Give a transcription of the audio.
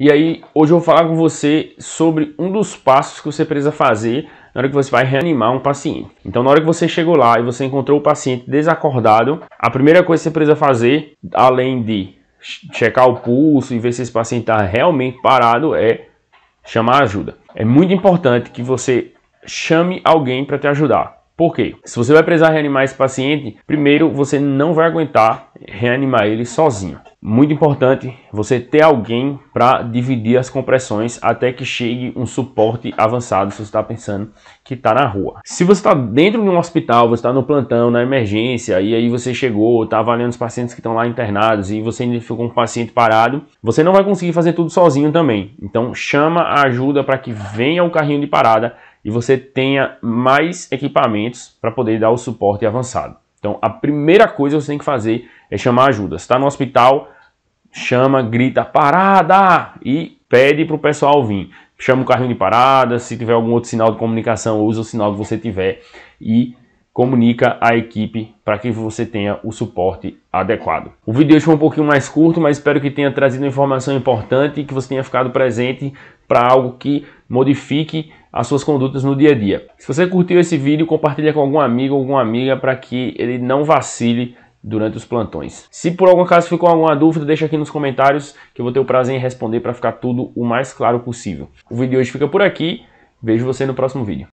E aí, hoje eu vou falar com você sobre um dos passos que você precisa fazer na hora que você vai reanimar um paciente. Então, na hora que você chegou lá e você encontrou o paciente desacordado, a primeira coisa que você precisa fazer, além de checar o pulso e ver se esse paciente está realmente parado, é chamar ajuda. É muito importante que você chame alguém para te ajudar. Por quê? Se você vai precisar reanimar esse paciente, primeiro você não vai aguentar reanimar ele sozinho. Muito importante você ter alguém para dividir as compressões até que chegue um suporte avançado, se você está pensando que está na rua. Se você está dentro de um hospital, você está no plantão, na emergência, e aí você chegou, está avaliando os pacientes que estão lá internados e você identificou um paciente parado, você não vai conseguir fazer tudo sozinho também. Então chama a ajuda para que venha o carrinho de parada e você tenha mais equipamentos para poder dar o suporte avançado. Então, a primeira coisa que você tem que fazer é chamar ajuda. Se está no hospital, chama, grita parada e pede para o pessoal vir. Chama o carrinho de parada, se tiver algum outro sinal de comunicação, usa o sinal que você tiver e comunica a equipe para que você tenha o suporte adequado. O vídeo hoje foi um pouquinho mais curto, mas espero que tenha trazido informação importante e que você tenha ficado presente para algo que modifique as suas condutas no dia a dia. Se você curtiu esse vídeo, compartilha com algum amigo ou alguma amiga para que ele não vacile durante os plantões. Se por algum caso ficou alguma dúvida, deixa aqui nos comentários que eu vou ter o prazer em responder para ficar tudo o mais claro possível. O vídeo de hoje fica por aqui. Vejo você no próximo vídeo.